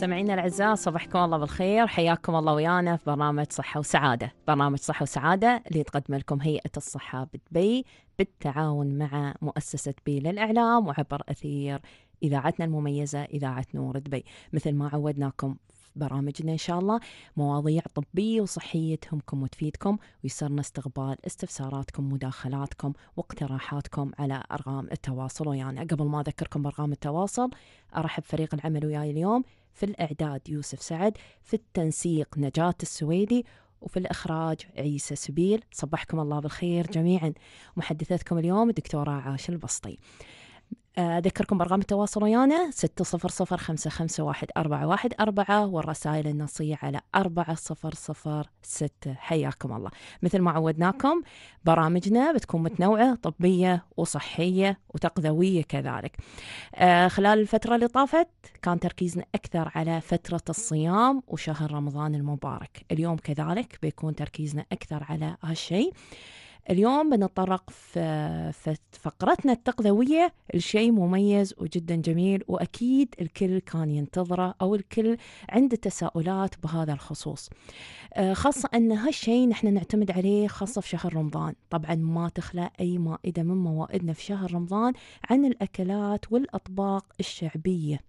مستمعينا الاعزاء صباحكم الله بالخير حياكم الله ويانا في برنامج صحه وسعاده برنامج صحه وسعاده اللي تقدم لكم هيئه الصحه بدبي بالتعاون مع مؤسسه بي للاعلام وعبر اثير اذاعتنا المميزه اذاعه نور دبي مثل ما عودناكم برامجنا إن شاء الله مواضيع طبية وصحية تهمكم وتفيدكم ويسرنا استقبال استفساراتكم مداخلاتكم واقتراحاتكم على أرقام التواصل ويانا يعني قبل ما أذكركم بأرقام التواصل أرحب فريق العمل وياي اليوم في الإعداد يوسف سعد في التنسيق نجاة السويدي وفي الإخراج عيسى سبيل صبحكم الله بالخير جميعا محدثتكم اليوم الدكتورة عاش البسطي آه، أذكركم بأرقام التواصل ويانا أربعة والرسائل النصية على ستة حياكم الله مثل ما عودناكم برامجنا بتكون متنوعة طبية وصحية وتقذوية كذلك آه، خلال الفترة اللي طافت كان تركيزنا أكثر على فترة الصيام وشهر رمضان المبارك اليوم كذلك بيكون تركيزنا أكثر على هالشيء اليوم بنتطرق في فقرتنا التقذوية لشيء مميز وجدا جميل وأكيد الكل كان ينتظره أو الكل عنده تساؤلات بهذا الخصوص آه، خاصة أن هالشيء نحن نعتمد عليه خاصة في شهر رمضان طبعا ما تخلى أي مائدة من موائدنا في شهر رمضان عن الأكلات والأطباق الشعبية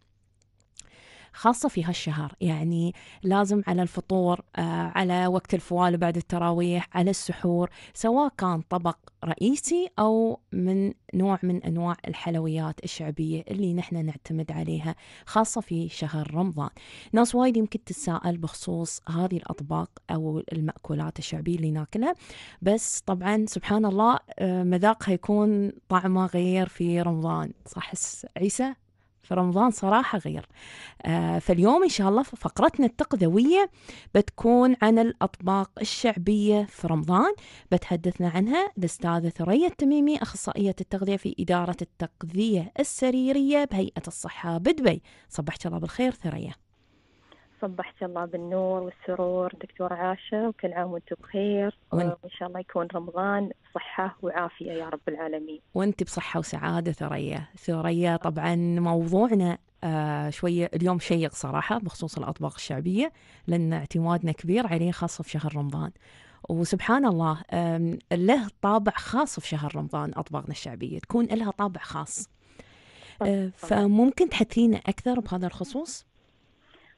خاصة في هالشهر يعني لازم على الفطور آه، على وقت الفوال بعد التراويح على السحور سواء كان طبق رئيسي أو من نوع من أنواع الحلويات الشعبية اللي نحن نعتمد عليها خاصة في شهر رمضان ناس وايد يمكن تتساءل بخصوص هذه الأطباق أو المأكولات الشعبية اللي ناكلها بس طبعا سبحان الله آه، مذاقها يكون طعمه غير في رمضان صح عيسى؟ في رمضان صراحة غير آه، فاليوم إن شاء الله فقرتنا التقذوية بتكون عن الأطباق الشعبية في رمضان بتحدثنا عنها الأستاذة ثريا التميمي أخصائية التغذية في إدارة التغذية السريرية بهيئة الصحة بدبي صبحت الله بالخير ثريا صبحت الله بالنور والسرور دكتور عاشر وكل عام وانتم بخير وإن... شاء الله يكون رمضان صحة وعافية يا رب العالمين وانت بصحة وسعادة ثريا ثريا طبعا موضوعنا آه شوية اليوم شيق صراحة بخصوص الأطباق الشعبية لأن اعتمادنا كبير عليه خاصة في شهر رمضان وسبحان الله له طابع خاص في شهر رمضان أطباقنا الشعبية تكون لها طابع خاص آه فممكن تحدثينا أكثر بهذا الخصوص؟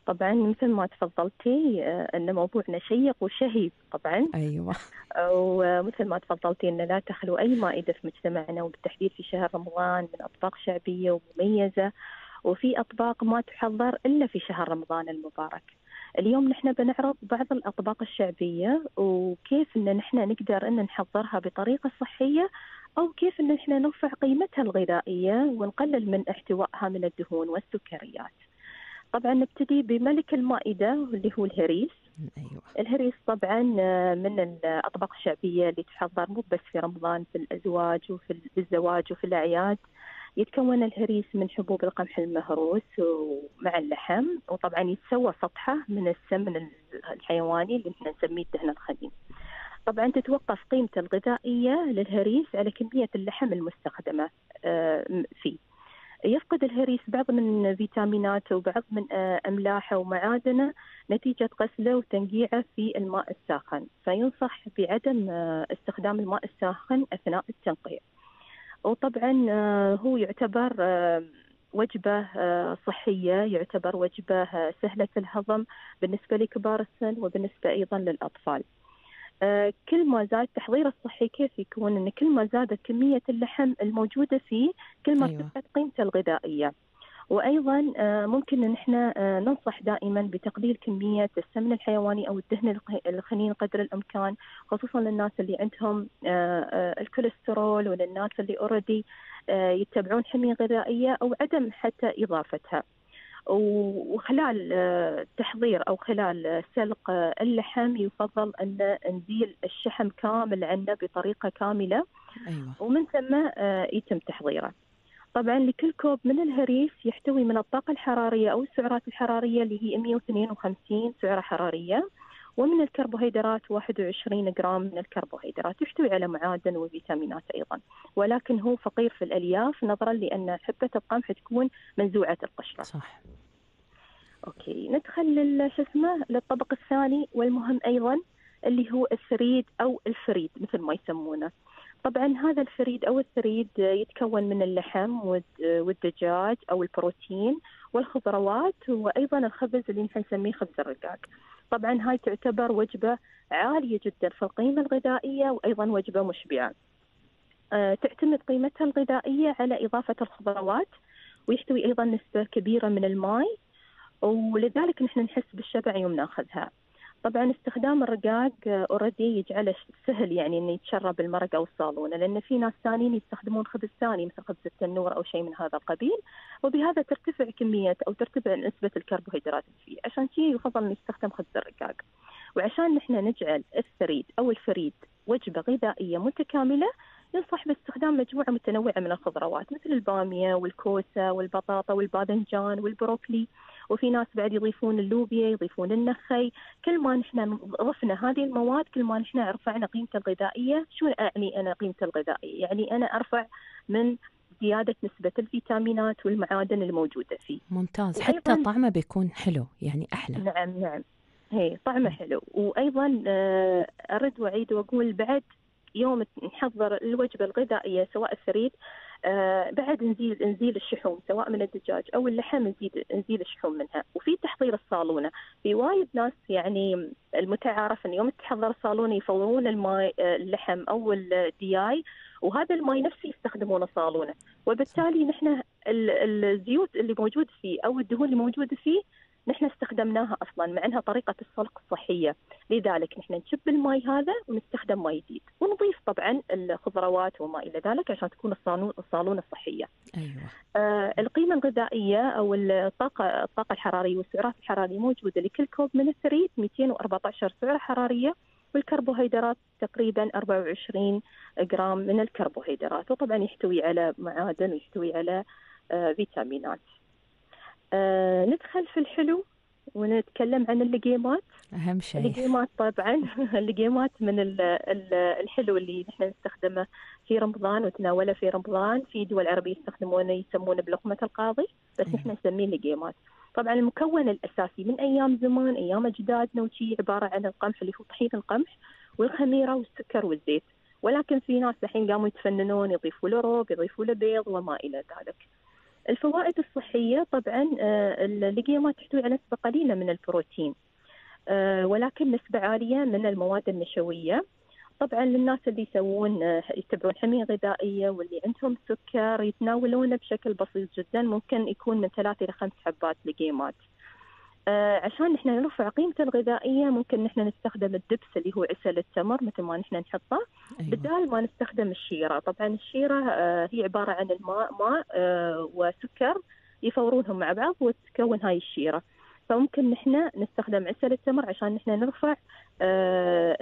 طبعا مثل ما تفضلتي آه، ان موضوعنا شيق وشهي طبعا ايوه ومثل آه، ما تفضلتي ان لا تخلو اي مائده في مجتمعنا وبالتحديد في شهر رمضان من اطباق شعبيه ومميزه وفي اطباق ما تحضر الا في شهر رمضان المبارك. اليوم نحن بنعرض بعض الاطباق الشعبيه وكيف ان نحن نقدر ان نحضرها بطريقه صحيه او كيف ان نحن نرفع قيمتها الغذائيه ونقلل من احتوائها من الدهون والسكريات. طبعا نبتدي بملك المائدة اللي هو الهريس أيوة. الهريس طبعا من الأطباق الشعبية اللي تحضر مو بس في رمضان في الأزواج وفي الزواج وفي الأعياد يتكون الهريس من حبوب القمح المهروس ومع اللحم وطبعا يتسوى سطحه من السمن الحيواني اللي احنا نسميه الدهن الخليل. طبعا تتوقف قيمته الغذائيه للهريس على كميه اللحم المستخدمه آه، فيه. يفقد الهريس بعض من فيتاميناته وبعض من آه، أملاحه ومعادنه نتيجة غسله وتنقيعه في الماء الساخن فينصح بعدم آه، استخدام الماء الساخن أثناء التنقيع وطبعا آه، هو يعتبر وجبة صحية يعتبر وجبة سهلة الهضم بالنسبة لكبار السن وبالنسبة أيضا للأطفال آه، كل ما زاد التحضير الصحي كيف يكون ان كل ما زادت كميه اللحم الموجوده فيه كل ما ارتفعت أيوة. قيمته الغذائيه وايضا آه، ممكن ان احنا آه، ننصح دائما بتقليل كميه السمن الحيواني او الدهن الخنين قدر الامكان خصوصا للناس اللي عندهم الكوليسترول وللناس اللي اوريدي يتبعون حميه غذائيه او عدم حتى اضافتها. وخلال التحضير آه، او خلال آه، سلق آه، اللحم يفضل ان نزيل الشحم كامل عنه بطريقه كامله أيوة. ومن ثم يتم تحضيره. طبعا لكل كوب من الهريس يحتوي من الطاقه الحراريه او السعرات الحراريه اللي هي 152 سعره حراريه. ومن الكربوهيدرات 21 جرام من الكربوهيدرات يحتوي على معادن وفيتامينات أيضا ولكن هو فقير في الألياف نظرا لأن حبة القمح تكون منزوعة القشرة صح اوكي ندخل شو اسمه للطبق الثاني والمهم ايضا اللي هو الثريد او الفريد مثل ما يسمونه طبعا هذا الفريد او الثريد يتكون من اللحم والدجاج او البروتين والخضروات وايضا الخبز اللي نحن نسميه خبز الرقاق طبعا هاي تعتبر وجبة عالية جدا في القيمة الغذائية وأيضا وجبة مشبعة آه، تعتمد قيمتها الغذائية على إضافة الخضروات ويحتوي أيضا نسبة كبيرة من الماء ولذلك نحن نحس بالشبع يوم ناخذها طبعا استخدام الرقاق اوريدي يجعله سهل يعني انه يتشرب المرقه والصالونه لان في ناس ثانيين يستخدمون خبز ثاني مثل خبز التنور او شيء من هذا القبيل وبهذا ترتفع كميه او ترتفع نسبه الكربوهيدرات فيه عشان شيء يفضل انه يستخدم خبز الرقاق وعشان نحن نجعل الثريد او الفريد وجبه غذائيه متكامله ينصح باستخدام مجموعة متنوعة من الخضروات مثل البامية والكوسة والبطاطا والباذنجان والبروكلي وفي ناس بعد يضيفون اللوبيا يضيفون النخي كل ما نحن ضفنا هذه المواد كل ما نحن رفعنا قيمته الغذائية شو أعني أنا قيمته الغذائية يعني أنا أرفع من زيادة نسبة الفيتامينات والمعادن الموجودة فيه ممتاز حتى طعمه بيكون حلو يعني أحلى نعم نعم هي طعمه حلو وايضا آه، ارد واعيد واقول بعد يوم نحضر الوجبه الغذائيه سواء الثريد آه، بعد نزيل نزيل الشحوم سواء من الدجاج او اللحم نزيل نزيل الشحوم منها وفي تحضير الصالونه في وايد ناس يعني المتعارف ان يوم تحضر الصالونه يفورون الماء آه، اللحم او الدياي وهذا الماء نفسه يستخدمونه صالونه وبالتالي نحن الزيوت اللي موجود فيه او الدهون اللي موجوده فيه نحن استخدمناها اصلا مع انها طريقه السلق الصحيه لذلك نحن نشب الماي هذا ونستخدم ماي جديد ونضيف طبعا الخضروات وما الى ذلك عشان تكون الصالون الصالونه الصحيه ايوه آه القيمه الغذائيه او الطاقه الطاقه الحراريه والسعرات الحراريه موجوده لكل كوب من الثريد 214 سعره حراريه والكربوهيدرات تقريبا 24 جرام من الكربوهيدرات وطبعا يحتوي على معادن ويحتوي على آه فيتامينات آه، ندخل في الحلو ونتكلم عن اللقيمات اهم شيء الجيمات طبعا الجيمات من الحلو اللي نحن نستخدمه في رمضان وتناوله في رمضان في دول عربيه يستخدمونه يسمونه بلقمه القاضي بس إيه. نحن نسميه لقيمات طبعا المكون الاساسي من ايام زمان ايام اجدادنا وشي عباره عن القمح اللي هو طحين القمح والخميره والسكر والزيت ولكن في ناس الحين قاموا يتفننون يضيفوا له روب يضيفوا له بيض وما الى ذلك الفوائد الصحية طبعا آه، ما تحتوي على نسبة قليلة من البروتين آه، ولكن نسبة عالية من المواد النشوية طبعا للناس اللي يسوون آه، يتبعون حمية غذائية واللي عندهم سكر يتناولونه بشكل بسيط جدا ممكن يكون من ثلاث إلى خمس حبات لقيمات آه، عشان نحن نرفع قيمته الغذائيه ممكن نحن نستخدم الدبس اللي هو عسل التمر مثل ما نحن نحطه أيوة. بدال ما نستخدم الشيره، طبعا الشيره آه، هي عباره عن الماء ماء آه، وسكر يفورونهم مع بعض وتكون هاي الشيره. فممكن نحن نستخدم عسل التمر عشان نحن نرفع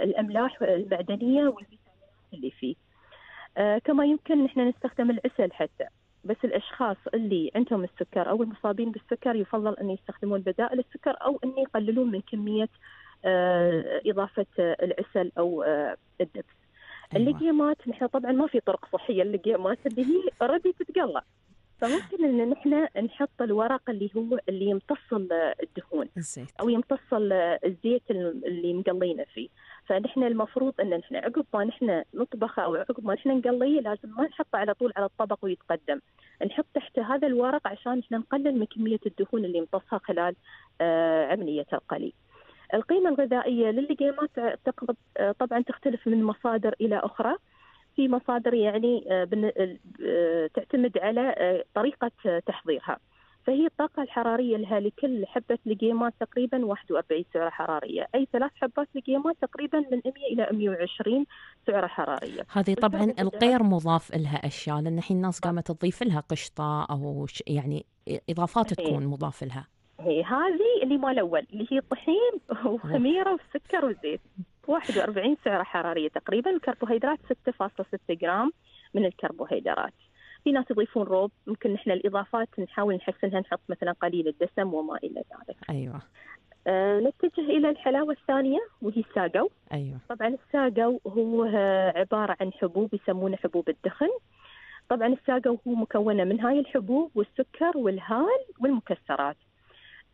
الاملاح المعدنيه والفيتامينات اللي فيه. كما يمكن نحن نستخدم العسل حتى بس الاشخاص اللي عندهم السكر او المصابين بالسكر يفضل ان يستخدمون بدائل السكر او ان يقللون من كميه آه، اضافه آه، العسل او آه، الدبس. أيوة. اللقيمات نحن طبعا ما في طرق صحيه الليجيمات اللي هي اوريدي تتقلى فممكن ان نحن نحط الورق اللي هو اللي يمتص الدهون الزيت. او يمتص الزيت اللي مقلينه فيه فنحن المفروض ان نحن عقب ما نحن نطبخه او عقب ما نحن نقليه لازم ما نحطه على طول على الطبق ويتقدم نحط تحت هذا الورق عشان نحن نقلل من كميه الدهون اللي يمتصها خلال آه، عمليه القلي القيمة الغذائية للقيمات آه، طبعا تختلف من مصادر إلى أخرى في مصادر يعني آه، آه، آه، تعتمد على طريقة تحضيرها فهي الطاقة الحرارية لها لكل حبة لقيمات تقريبا 41 سعرة حرارية أي ثلاث حبات لقيمات تقريبا من 100 إلى 120 سعرة حرارية هذه طبعا الغير مضاف لها أشياء لأن الحين الناس قامت تضيف لها قشطة أو يعني إضافات تكون مضاف لها هي هذه اللي مال الاول اللي هي طحين وخميره وسكر وزيت 41 سعره حراريه تقريبا الكربوهيدرات 6.6 جرام من الكربوهيدرات في ناس يضيفون روب ممكن نحن الاضافات نحاول نحسنها نحط مثلا قليل الدسم وما الى ذلك ايوه أه نتجه الى الحلاوه الثانيه وهي الساقو ايوه طبعا الساقو هو عباره عن حبوب يسمونه حبوب الدخن طبعا الساقو هو مكونه من هاي الحبوب والسكر والهال والمكسرات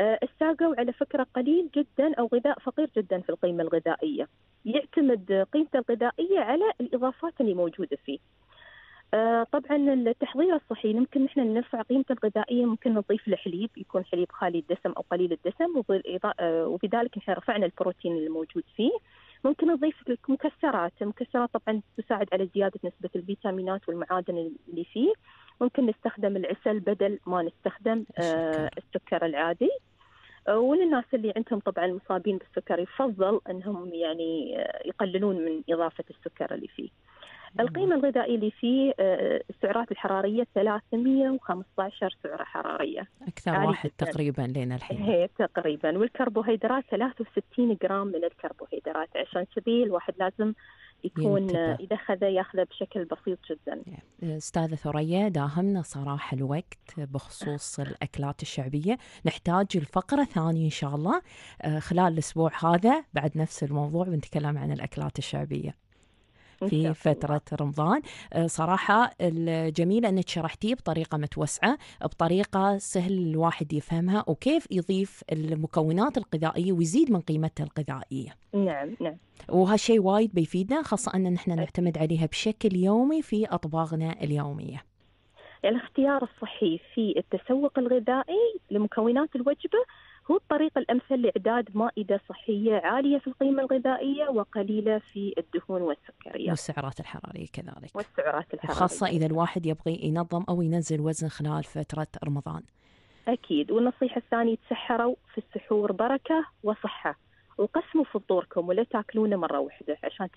استاقوا آه، على فكرة قليل جدا أو غذاء فقير جدا في القيمة الغذائية يعتمد قيمته الغذائية على الإضافات اللي موجودة فيه آه، طبعا التحضير الصحي ممكن نحن نرفع قيمته الغذائيه ممكن نضيف له حليب يكون حليب خالي الدسم او قليل الدسم آه، وبذلك نحن رفعنا البروتين الموجود فيه ممكن نضيف مكسرات المكسرات طبعا تساعد على زياده نسبه الفيتامينات والمعادن اللي فيه ممكن نستخدم العسل بدل ما نستخدم آه، السكر العادي آه، وللناس اللي عندهم طبعا مصابين بالسكر يفضل انهم يعني آه، يقللون من اضافه السكر اللي فيه. نعم. القيمه الغذائيه اللي فيه السعرات الحراريه 315 سعره حراريه. اكثر واحد جداً. تقريبا لين الحين. هي إيه، تقريبا والكربوهيدرات 63 جرام من الكربوهيدرات عشان كذي الواحد لازم يكون ينتبه. اذا خذا ياخذه بشكل بسيط جدا. استاذه ثريا داهمنا صراحه الوقت بخصوص الاكلات الشعبيه، نحتاج الفقره ثانيه ان شاء الله آه، خلال الاسبوع هذا بعد نفس الموضوع بنتكلم عن الاكلات الشعبيه. في فترة رمضان آه، صراحة الجميل أنك شرحتيه بطريقة متوسعة بطريقة سهل الواحد يفهمها وكيف يضيف المكونات الغذائية ويزيد من قيمتها الغذائية نعم نعم وهالشيء وايد بيفيدنا خاصة أن نحن نعتمد عليها بشكل يومي في أطباقنا اليومية الاختيار الصحي في التسوق الغذائي لمكونات الوجبة هو الطريق الأمثل لإعداد مائدة صحية عالية في القيمة الغذائية وقليلة في الدهون والسكريات والسعرات الحرارية كذلك والسعرات الحرارية خاصة إذا الواحد يبغي ينظم أو ينزل وزن خلال فترة رمضان أكيد والنصيحة الثانية تسحروا في السحور بركة وصحة وقسموا فطوركم ولا تاكلونه مره واحده عشان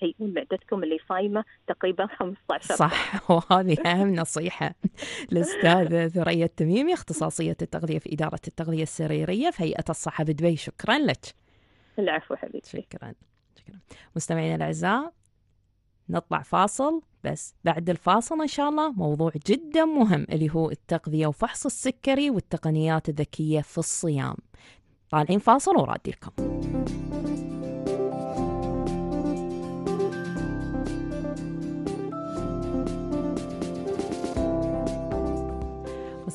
تهيئون معدتكم اللي صايمه تقريبا 15 صح وهذه اهم نصيحه للاستاذه ثريا التميمي اختصاصيه التغذيه في اداره التغذيه السريريه في هيئه الصحه بدبي شكرا لك العفو حبيبتي شكرا شكرا مستمعينا الاعزاء نطلع فاصل بس بعد الفاصل إن شاء الله موضوع جدا مهم اللي هو التغذية وفحص السكري والتقنيات الذكية في الصيام طالعين فاصل وراد لكم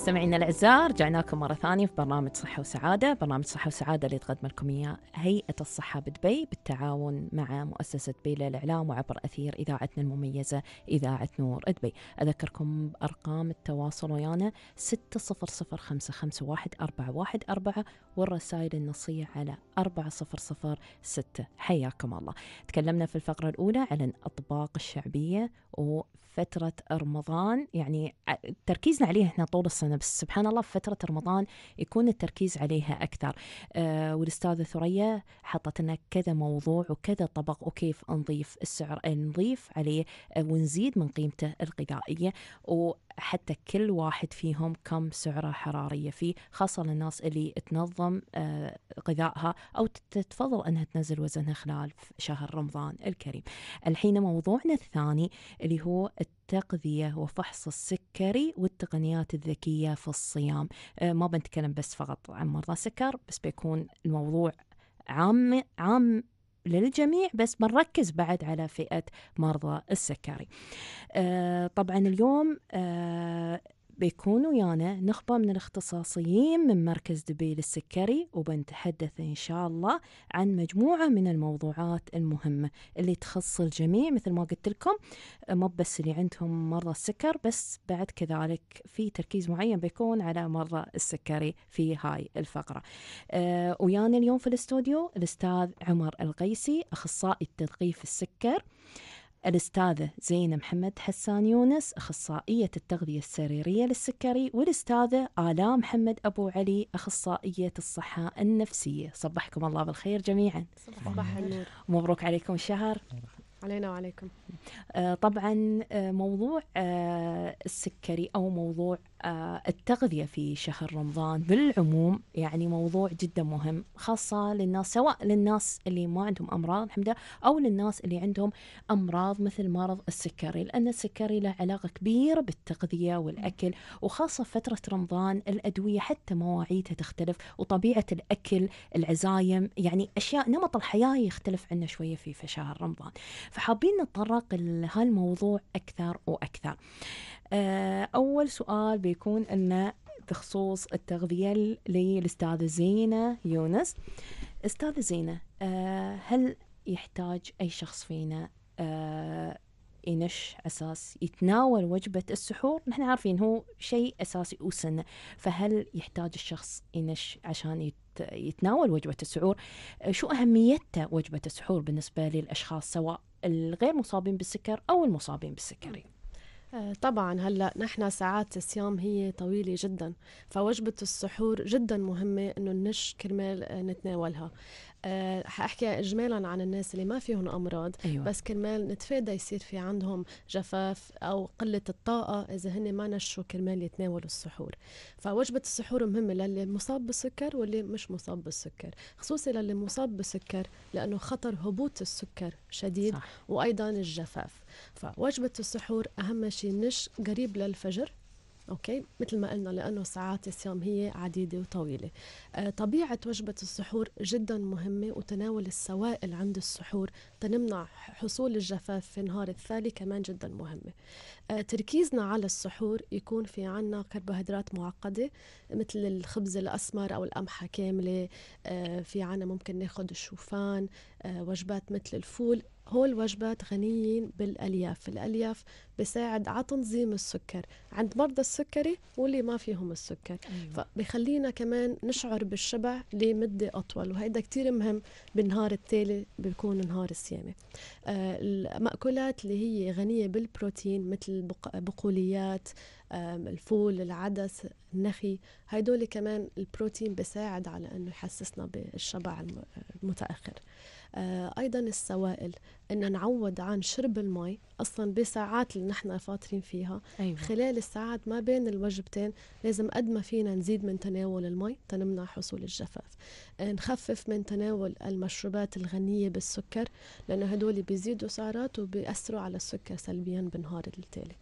مستمعينا الاعزاء رجعناكم مره ثانيه في برنامج صحه وسعاده، برنامج صحه وسعاده اللي تقدم لكم اياه هيئه الصحه بدبي بالتعاون مع مؤسسه بيلا للاعلام وعبر اثير اذاعتنا المميزه اذاعه نور دبي، اذكركم بارقام التواصل ويانا 6005514114 والرسائل النصيه على 4006 حياكم الله. تكلمنا في الفقره الاولى عن الاطباق الشعبيه وفتره رمضان يعني تركيزنا عليها احنا طول السنه معانا بس سبحان الله في فترة رمضان يكون التركيز عليها أكثر أه والأستاذة ثريا حطت لنا كذا موضوع وكذا طبق وكيف نضيف السعر نضيف عليه آه، ونزيد من قيمته الغذائية حتى كل واحد فيهم كم سعره حراريه فيه خاصه للناس اللي تنظم آه، غذائها او تتفضل انها تنزل وزنها خلال شهر رمضان الكريم الحين موضوعنا الثاني اللي هو التغذية وفحص السكري والتقنيات الذكية في الصيام آه، ما بنتكلم بس فقط عن مرضى سكر بس بيكون الموضوع عام عام للجميع بس بنركز بعد على فئة مرضى السكري آه، طبعا اليوم آه، بيكون ويانا يعني نخبة من الاختصاصيين من مركز دبي للسكري وبنتحدث إن شاء الله عن مجموعة من الموضوعات المهمة اللي تخص الجميع مثل ما قلت لكم مو بس اللي عندهم مرضى السكر بس بعد كذلك في تركيز معين بيكون على مرضى السكري في هاي الفقرة أه ويانا اليوم في الاستوديو الأستاذ عمر القيسي أخصائي التثقيف السكر الأستاذة زينة محمد حسان يونس أخصائية التغذية السريرية للسكري والأستاذة آلاء محمد أبو علي أخصائية الصحة النفسية صبحكم الله بالخير جميعا صباح النور ومبروك عليكم الشهر علينا وعليكم آه، طبعا آه، موضوع آه، السكري أو موضوع التغذية في شهر رمضان بالعموم يعني موضوع جدا مهم خاصة للناس سواء للناس اللي ما عندهم أمراض الحمد لله أو للناس اللي عندهم أمراض مثل مرض السكري لأن السكري له علاقة كبيرة بالتغذية والأكل وخاصة فترة رمضان الأدوية حتى مواعيدها تختلف وطبيعة الأكل العزايم يعني أشياء نمط الحياة يختلف عنا شوية في شهر رمضان فحابين نتطرق هالموضوع أكثر وأكثر آه، أول سؤال بيكون أنه بخصوص التغذية للأستاذة زينة يونس أستاذة زينة آه، هل يحتاج أي شخص فينا آه، ينش أساس يتناول وجبة السحور نحن عارفين هو شيء أساسي وسنة فهل يحتاج الشخص ينش عشان يتناول وجبة السحور شو أهميتها وجبة السحور بالنسبة للأشخاص سواء الغير مصابين بالسكر أو المصابين بالسكري آه، طبعا هلا نحن ساعات الصيام هي طويله جدا فوجبه السحور جدا مهمه انه نش كرمال آه، نتناولها أه حاحكي اجمالا عن الناس اللي ما فيهم امراض أيوة. بس كرمال نتفادى يصير في عندهم جفاف او قله الطاقه اذا هن ما نشوا كرمال يتناولوا السحور فوجبه السحور مهمه للي مصاب بالسكر واللي مش مصاب بالسكر خصوصا للي مصاب بالسكر لانه خطر هبوط السكر شديد صح. وايضا الجفاف فوجبه السحور اهم شيء نش قريب للفجر اوكي مثل ما قلنا لانه ساعات الصيام هي عديده وطويله آه، طبيعه وجبه السحور جدا مهمه وتناول السوائل عند السحور تنمنع حصول الجفاف في النهار الثاني كمان جدا مهمه آه، تركيزنا على السحور يكون في عنا كربوهيدرات معقدة مثل الخبز الأسمر أو القمحة كاملة آه، في عنا ممكن ناخد الشوفان آه، وجبات مثل الفول هول الوجبات غنيين بالألياف الألياف بساعد على تنظيم السكر عند مرضى السكري واللي ما فيهم السكر أيوة. فبخلينا كمان نشعر بالشبع لمدة أطول وهيدا كتير مهم بالنهار التالي بيكون نهار الصيامة آه المأكولات اللي هي غنية بالبروتين مثل البقوليات الفول العدس النخي هدول كمان البروتين بساعد على انه يحسسنا بالشبع المتاخر آه، ايضا السوائل ان نعود عن شرب المي اصلا بساعات اللي نحن فاطرين فيها أيوة. خلال الساعات ما بين الوجبتين لازم قد ما فينا نزيد من تناول المي تنمنع حصول الجفاف آه، نخفف من تناول المشروبات الغنيه بالسكر لانه هدول بيزيدوا سعرات وبيأثروا على السكر سلبيا بالنهار التالي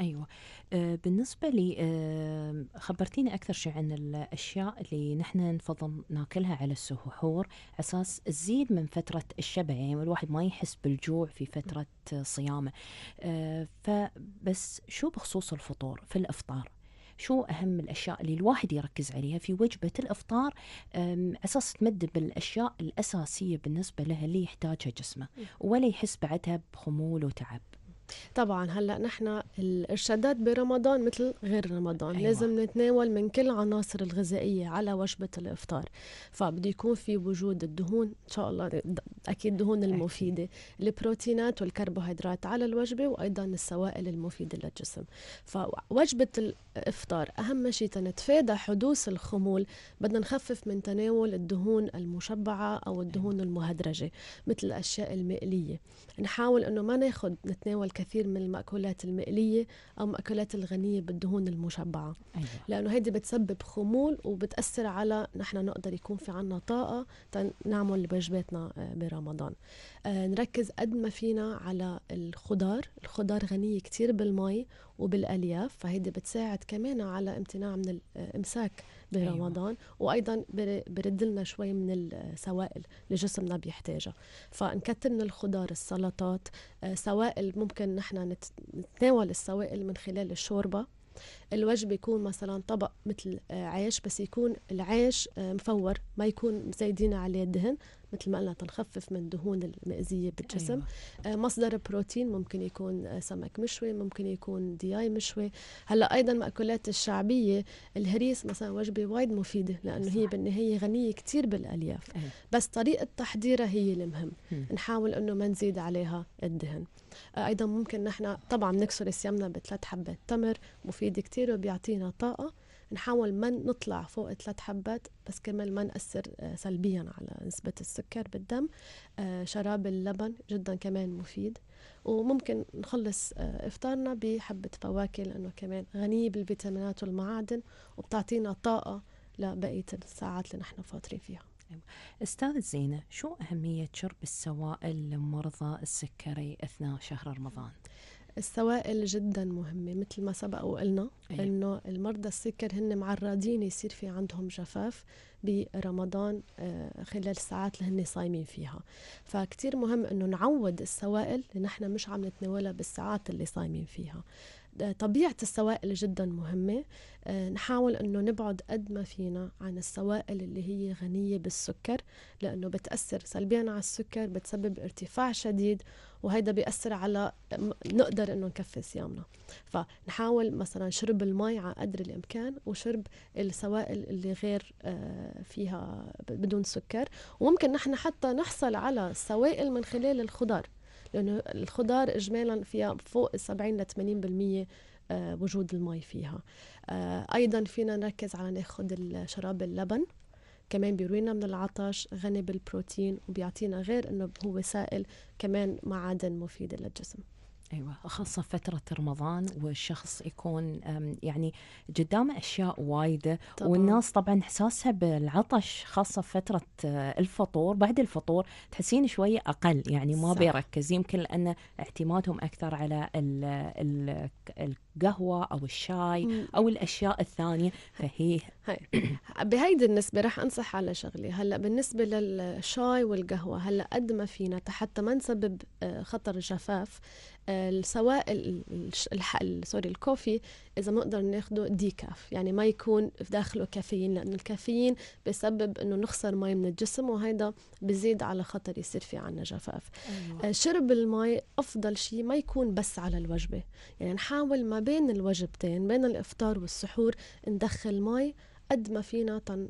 ايوه آه، بالنسبه لي آه، خبرتيني اكثر شيء عن الاشياء اللي نحن نفضل ناكلها على السحور اساس تزيد من فتره الشبع يعني الواحد ما يحس بالجوع في فتره صيامه آه، فبس شو بخصوص الفطور في الافطار شو أهم الأشياء اللي الواحد يركز عليها في وجبة الإفطار أساس تمد بالأشياء الأساسية بالنسبة لها اللي يحتاجها جسمه ولا يحس بعدها بخمول وتعب طبعا هلا نحن الارشادات برمضان مثل غير رمضان أيوة. لازم نتناول من كل العناصر الغذائيه على وجبه الافطار فبده يكون في وجود الدهون ان شاء الله اكيد الدهون المفيده البروتينات والكربوهيدرات على الوجبه وايضا السوائل المفيده للجسم فوجبه الافطار اهم شيء تنتفادى حدوث الخمول بدنا نخفف من تناول الدهون المشبعه او الدهون المهدرجه مثل الاشياء المقليه نحاول انه ما ناخذ نتناول كثير من المأكولات المقلية أو المأكولات الغنية بالدهون المشبعة أيوة. لأنه هيدي بتسبب خمول وبتأثر على نحن نقدر يكون في عنا طاقة نعمل وجباتنا آه، برمضان آه، نركز قد ما فينا على الخضار الخضار غنية كتير بالماء وبالألياف فهيدي بتساعد كمان على امتناع من الإمساك آه، أيوة. برمضان أيوة. وأيضا برد لنا شوي من السوائل آه، اللي جسمنا بيحتاجها فنكتر من الخضار السلطات سوائل ممكن نحن نتناول السوائل من خلال الشوربة الوجبه يكون مثلا طبق مثل آه، عيش بس يكون العيش آه، مفور ما يكون زايدين عليه الدهن مثل ما قلنا تنخفف من دهون المئزيه بالجسم أيوة. آه، مصدر بروتين ممكن يكون سمك مشوي ممكن يكون دياي مشوي هلا أيضا المأكولات الشعبية الهريس مثلا وجبة وايد مفيدة لأنه صح. هي بالنهاية غنية كثير بالألياف أيوة. بس طريقة تحضيرها هي المهم م. نحاول أنه ما نزيد عليها الدهن أيضا ممكن نحن طبعا نكسر صيامنا بثلاث حبات تمر مفيدة كثير تأثيره بيعطينا طاقة نحاول ما نطلع فوق ثلاث حبات بس كمان ما نأثر آه، سلبيا على نسبة السكر بالدم آه، شراب اللبن جدا كمان مفيد وممكن نخلص آه، إفطارنا بحبة فواكه لأنه كمان غنية بالفيتامينات والمعادن وبتعطينا طاقة لبقية الساعات اللي نحن فاطرين فيها استاذ زينة شو أهمية شرب السوائل لمرضى السكري أثناء شهر رمضان؟ السوائل جدا مهمة مثل ما سبق وقلنا أيه. انه المرضى السكر هن معرضين يصير في عندهم جفاف برمضان آه، خلال الساعات اللي هن صايمين فيها فكتير مهم انه نعود السوائل اللي نحن مش عم نتناولها بالساعات اللي صايمين فيها طبيعة السوائل جدا مهمة آه، نحاول أنه نبعد قد ما فينا عن السوائل اللي هي غنية بالسكر لأنه بتأثر سلبيا على السكر بتسبب ارتفاع شديد وهيدا بيأثر على نقدر أنه نكفي صيامنا فنحاول مثلا شرب المي على قدر الإمكان وشرب السوائل اللي غير آه، فيها بدون سكر وممكن نحن حتى نحصل على سوائل من خلال الخضار لأنه الخضار إجمالا فيها فوق 70 ل 80% وجود المي فيها آه، أيضا فينا نركز على ناخذ الشراب اللبن كمان بيروينا من العطش غني بالبروتين وبيعطينا غير انه هو سائل كمان معادن مفيده للجسم ايوه خاصه فتره رمضان والشخص يكون يعني قدامه اشياء وايده طبعا. والناس طبعا احساسها بالعطش خاصه فتره آه، الفطور بعد الفطور تحسين شويه اقل يعني ما صح. بيركز يمكن لان اعتمادهم اكثر على ال ال القهوة أو الشاي أو الأشياء الثانية فهي بهيدي النسبة رح أنصح على شغلة هلأ بالنسبة للشاي والقهوة هلأ قد ما فينا حتى ما نسبب آه، خطر جفاف السوائل آه، سوري الكوفي اذا ما نقدر ناخده ديكاف يعني ما يكون في داخله كافيين لانه الكافيين بسبب انه نخسر مي من الجسم وهيدا بزيد على خطر يصير في عنا جفاف أيوة. آه، شرب المي افضل شيء ما يكون بس على الوجبه يعني نحاول ما بين الوجبتين بين الإفطار والسحور ندخل مي قد ما فينا تن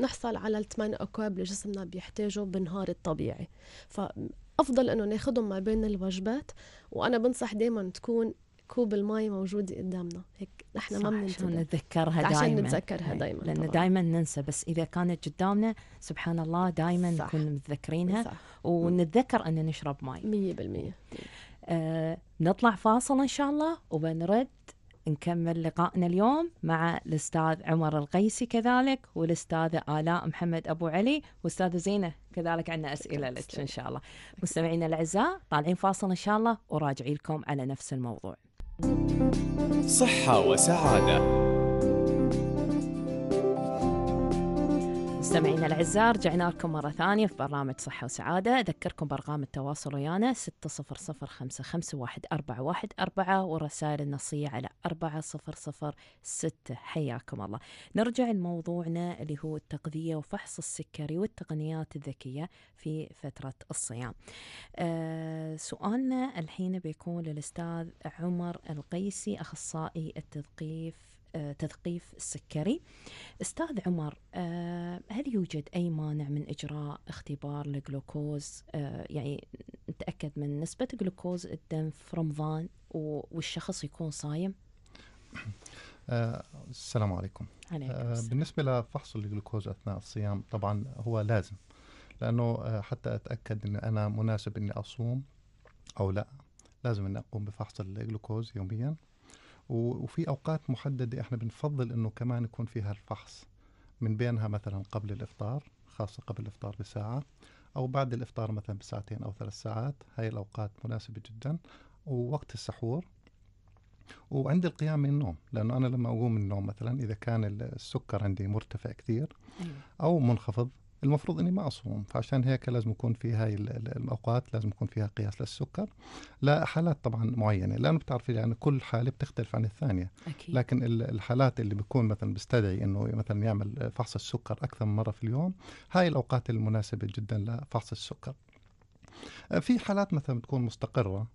نحصل على الثمان أكواب اللي جسمنا بيحتاجه بالنهار الطبيعي فأفضل أنه ناخذهم ما بين الوجبات وأنا بنصح دايما تكون كوب المي موجود قدامنا هيك نحن ما بننسى عشان نتذكرها دائما عشان نتذكرها دائما لان دائما ننسى بس اذا كانت قدامنا سبحان الله دائما نكون متذكرينها صح. ونتذكر ان نشرب مي 100% آه نطلع فاصل إن شاء الله وبنرد نكمل لقائنا اليوم مع الأستاذ عمر القيسي كذلك والأستاذة آلاء محمد أبو علي والأستاذة زينة كذلك عندنا أسئلة لك إن شاء الله مستمعينا الأعزاء طالعين فاصل إن شاء الله وراجعين لكم على نفس الموضوع صحة وسعادة مستمعينا الاعزاء رجعنا لكم مره ثانيه في برنامج صحه وسعاده اذكركم بارقام التواصل ويانا 6005514114 والرسائل النصيه على 4006 حياكم الله نرجع لموضوعنا اللي هو التغذيه وفحص السكري والتقنيات الذكيه في فتره الصيام أه سؤالنا الحين بيكون للاستاذ عمر القيسي اخصائي التثقيف تثقيف السكري استاذ عمر آه، هل يوجد اي مانع من اجراء اختبار للجلوكوز آه، يعني نتاكد من نسبه جلوكوز الدم في رمضان والشخص يكون صايم آه، السلام عليكم آه بالنسبه لفحص الجلوكوز اثناء الصيام طبعا هو لازم لانه حتى اتاكد ان انا مناسب اني اصوم او لا لازم اني اقوم بفحص الجلوكوز يوميا وفي اوقات محدده احنا بنفضل انه كمان يكون فيها الفحص من بينها مثلا قبل الافطار خاصه قبل الافطار بساعه او بعد الافطار مثلا بساعتين او ثلاث ساعات هاي الاوقات مناسبه جدا ووقت السحور وعند القيام من النوم لانه انا لما اقوم من النوم مثلا اذا كان السكر عندي مرتفع كثير أيوة. او منخفض المفروض اني ما اصوم فعشان هيك لازم يكون في هاي الاوقات لازم يكون فيها قياس للسكر لحالات طبعا معينه لانه بتعرفي يعني كل حاله بتختلف عن الثانيه أكيد. لكن الحالات اللي بيكون مثلا بيستدعي انه مثلا يعمل فحص السكر اكثر من مره في اليوم هاي الاوقات المناسبه جدا لفحص السكر آه، في حالات مثلا بتكون مستقره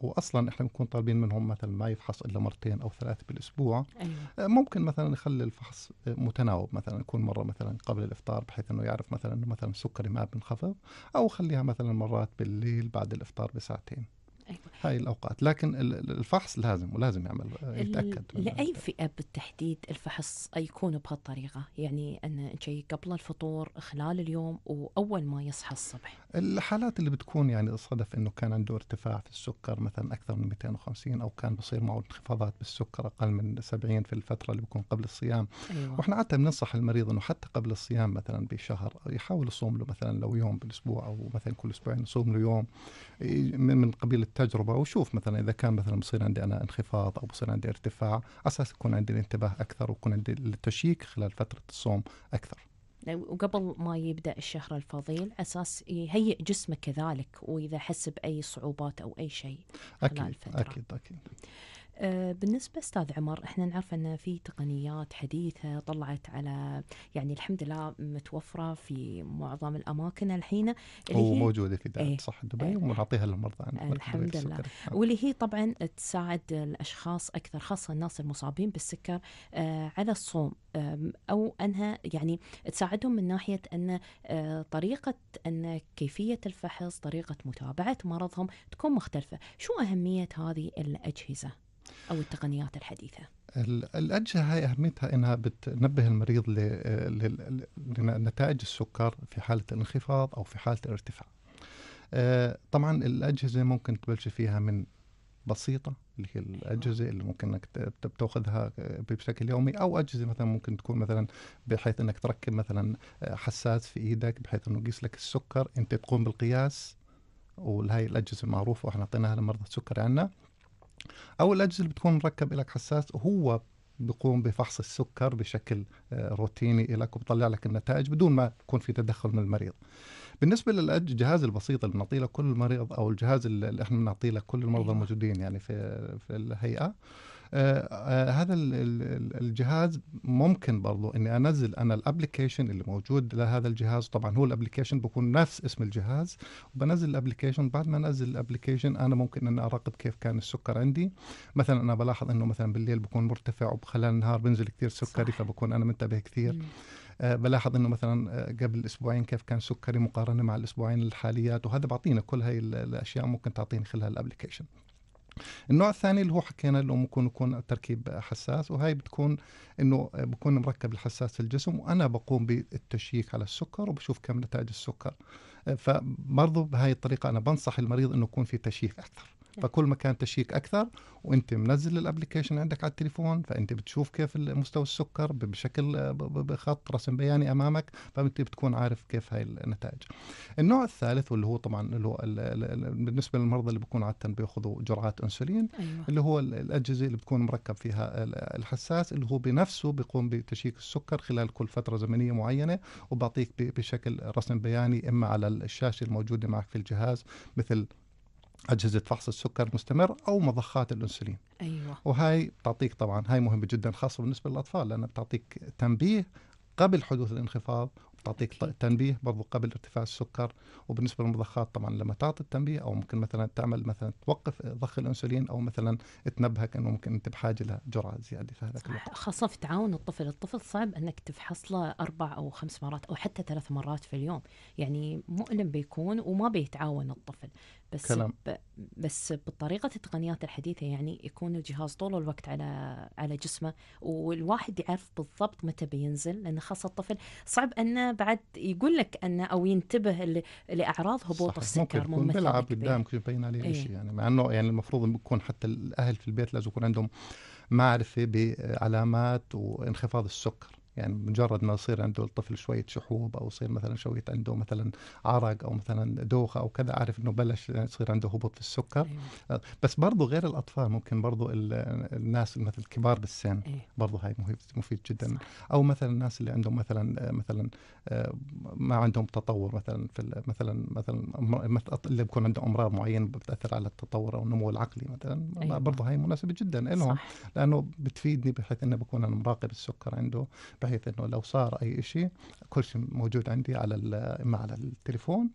واصلا احنا بنكون طالبين منهم مثلا ما يفحص الا مرتين او ثلاث بالاسبوع أيوة. آه، ممكن مثلا نخلي الفحص آه، متناوب مثلا يكون مره مثلا قبل الافطار بحيث انه يعرف مثلا انه مثلا سكري ما بنخفض او خليها مثلا مرات بالليل بعد الافطار بساعتين أيوة. هاي الأوقات لكن الفحص لازم ولازم يعمل يتأكد لأي فئة بالتحديد الفحص يكون بهالطريقة يعني أن شيء قبل الفطور خلال اليوم وأول ما يصحى الصبح الحالات اللي بتكون يعني الصدف أنه كان عنده ارتفاع في السكر مثلا أكثر من 250 أو كان بصير معه انخفاضات بالسكر أقل من 70 في الفترة اللي بيكون قبل الصيام أيوة. وإحنا حتى بننصح المريض أنه حتى قبل الصيام مثلا بشهر يحاول يصوم له مثلا لو يوم بالأسبوع أو مثلا كل أسبوعين يصوم له يوم من قبيل التجربة التجربه وشوف مثلا اذا كان مثلا بصير عندي انا انخفاض او بصير عندي ارتفاع اساس يكون عندي الانتباه اكثر ويكون عندي التشيك خلال فتره الصوم اكثر. وقبل ما يبدا الشهر الفضيل اساس يهيئ جسمه كذلك واذا حس باي صعوبات او اي شيء خلال أكيد الفتره. اكيد اكيد. آه، بالنسبة أستاذ عمر إحنا نعرف أن في تقنيات حديثة طلعت على يعني الحمد لله متوفرة في معظم الأماكن الحين اللي هي موجودة في دائرة ايه صح دبي إيه، ونعطيها للمرضى الحمد لله نعم. واللي هي طبعا تساعد الأشخاص أكثر خاصة الناس المصابين بالسكر آه على الصوم أو أنها يعني تساعدهم من ناحية أن آه، طريقة أن كيفية الفحص طريقة متابعة مرضهم تكون مختلفة شو أهمية هذه الأجهزة؟ أو التقنيات الحديثة الأجهزة هاي أهميتها أنها بتنبه المريض لنتائج السكر في حالة الانخفاض أو في حالة الارتفاع آه، طبعا الأجهزة ممكن تبلش فيها من بسيطه اللي هي أيوة. الاجهزه اللي ممكن انك تاخذها آه، بشكل يومي او اجهزه مثلا ممكن تكون مثلا بحيث انك تركب مثلا آه، حساس في ايدك بحيث انه يقيس لك السكر انت تقوم بالقياس وهي الاجهزه معروفه واحنا اعطيناها لمرضى السكري عندنا او الاجهزه اللي بتكون مركب لك حساس هو بيقوم بفحص السكر بشكل آه، روتيني لك وبطلع لك النتائج بدون ما يكون في تدخل من المريض. بالنسبه للجهاز البسيط اللي بنعطيه لكل مريض او الجهاز اللي احنا بنعطيه لكل المرضى أيوة. الموجودين يعني في في الهيئه آه، آه، هذا الجهاز ممكن برضو اني انزل انا الابلكيشن اللي موجود لهذا الجهاز طبعا هو الابلكيشن بكون نفس اسم الجهاز وبنزل الابلكيشن بعد ما انزل الابلكيشن انا ممكن اني اراقب كيف كان السكر عندي مثلا انا بلاحظ انه مثلا بالليل بكون مرتفع وبخلال النهار بنزل كثير سكري صح. فبكون انا منتبه كثير أه بلاحظ انه مثلا آه، قبل اسبوعين كيف كان سكري مقارنه مع الاسبوعين الحاليات وهذا بعطينا كل هاي الاشياء ممكن تعطيني خلال الابلكيشن النوع الثاني اللي هو حكينا هو ممكن يكون تركيب حساس وهي بتكون انه بكون مركب الحساس في الجسم وانا بقوم بالتشييك على السكر وبشوف كم نتائج السكر فبرضه بهاي الطريقه انا بنصح المريض انه يكون في تشييك اكثر فكل ما كان تشيك اكثر وانت منزل الابلكيشن عندك على التليفون فانت بتشوف كيف مستوى السكر بشكل بخط رسم بياني امامك فانت بتكون عارف كيف هاي النتائج النوع الثالث واللي هو طبعا اللي هو بالنسبه للمرضى اللي بيكون عاده بياخذوا جرعات انسولين أيوة. اللي هو الاجهزه اللي بتكون مركب فيها الحساس اللي هو بنفسه بيقوم بتشيك السكر خلال كل فتره زمنيه معينه وبعطيك بشكل رسم بياني اما على الشاشه الموجوده معك في الجهاز مثل اجهزه فحص السكر المستمر او مضخات الانسولين ايوه وهي بتعطيك طبعا هاي مهمه جدا خاصه بالنسبه للاطفال لانها بتعطيك تنبيه قبل حدوث الانخفاض وبتعطيك تنبيه برضو قبل ارتفاع السكر وبالنسبه للمضخات طبعا لما تعطي التنبيه او ممكن مثلا تعمل مثلا توقف ضخ الانسولين او مثلا تنبهك انه ممكن انت بحاجه لجرعه زياده في هذاك الوقت خاصه في تعاون الطفل، الطفل صعب انك تفحص له اربع او خمس مرات او حتى ثلاث مرات في اليوم، يعني مؤلم بيكون وما بيتعاون الطفل، بس كلام. ب... بس بطريقه التقنيات الحديثه يعني يكون الجهاز طول الوقت على على جسمه والواحد يعرف بالضبط متى بينزل لان خاصه الطفل صعب انه بعد يقول لك انه او ينتبه ل... لاعراض هبوط السكر ممكن بيلعب قدام يبين عليه ايه. شيء يعني مع انه يعني المفروض يكون حتى الاهل في البيت لازم يكون عندهم معرفه بعلامات وانخفاض السكر يعني مجرد ما يصير عنده الطفل شويه شحوب او يصير مثلا شويه عنده مثلا عرق او مثلا دوخه او كذا عارف انه بلش يصير عنده هبوط في السكر أيوه. بس برضه غير الاطفال ممكن برضه الناس مثلا الكبار بالسن أيوه. برضه هاي مفيد جدا صح. او مثلا الناس اللي عندهم مثلا آه، مثلا آه، ما عندهم تطور مثلا في مثلا مثلا اللي بيكون عنده امراض معينه بتاثر على التطور او النمو العقلي مثلا أيوه. برضه هاي مناسبه جدا لهم صح. لانه بتفيدني بحيث انه بكون انا مراقب السكر عنده بحيث انه لو صار اي شيء كل شيء موجود عندي على اما على التليفون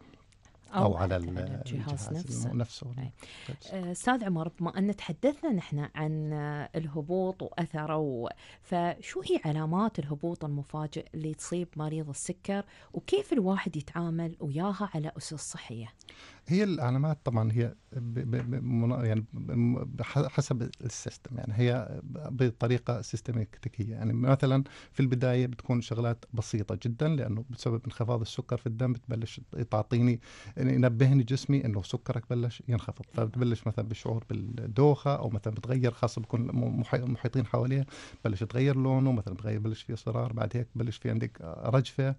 أو, أو على, الجهاز, الجهاز نفسه, نفسه. آه، أستاذ عمر بما أن تحدثنا نحن عن الهبوط وأثره فشو هي علامات الهبوط المفاجئ اللي تصيب مريض السكر وكيف الواحد يتعامل وياها على أسس صحية؟ هي العلامات طبعا هي يعني حسب السيستم يعني هي بطريقه سيستماتيكيه يعني مثلا في البدايه بتكون شغلات بسيطه جدا لانه بسبب انخفاض السكر في الدم بتبلش تعطيني يعني ينبهني جسمي انه سكرك بلش ينخفض فبتبلش مثلا بالشعور بالدوخه او مثلا بتغير خاصه بكون المحيطين حواليه بلش يتغير لونه مثلا بتغير بلش في اصرار بعد هيك بلش في عندك رجفه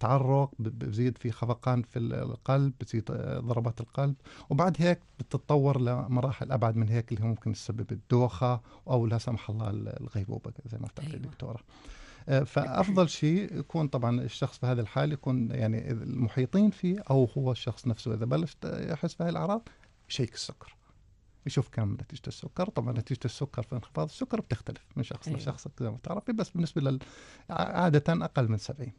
تعرق بزيد في خفقان في القلب بزيد آه، ضربات القلب وبعد هيك بتتطور لمراحل ابعد من هيك اللي هو ممكن تسبب الدوخه او لا سمح الله الغيبوبه زي ما بتعرفي أيوة. الدكتوره آه، فافضل شيء يكون طبعا الشخص في هذه الحاله يكون يعني المحيطين فيه او هو الشخص نفسه اذا بلش يحس بهي الاعراض شيك السكر يشوف كم نتيجة السكر طبعا نتيجة السكر في انخفاض السكر بتختلف من شخص أيوة. لشخص زي ما بتعرفي بس بالنسبة لل عادة أقل من 70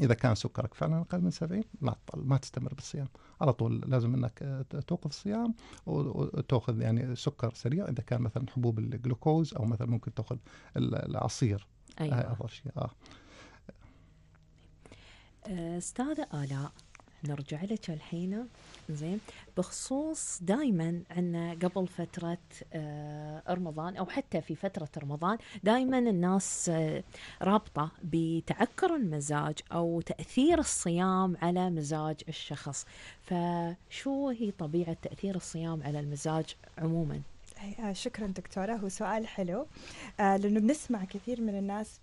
اذا كان سكرك فعلا اقل من 70 لا ما تستمر بالصيام على طول لازم انك آه، توقف الصيام وتاخذ يعني سكر سريع اذا كان مثلا حبوب الجلوكوز او مثلا ممكن تاخذ العصير ايوه افضل آه، شيء آه. اه استاذه الاء نرجع لك الحين زين بخصوص دائما عندنا قبل فترة آه، رمضان أو حتى في فترة رمضان دائما الناس آه، رابطة بتعكر المزاج أو تأثير الصيام على مزاج الشخص فشو هي طبيعة تأثير الصيام على المزاج عموما؟ آه، شكرا دكتورة هو سؤال حلو لأنه بنسمع كثير من الناس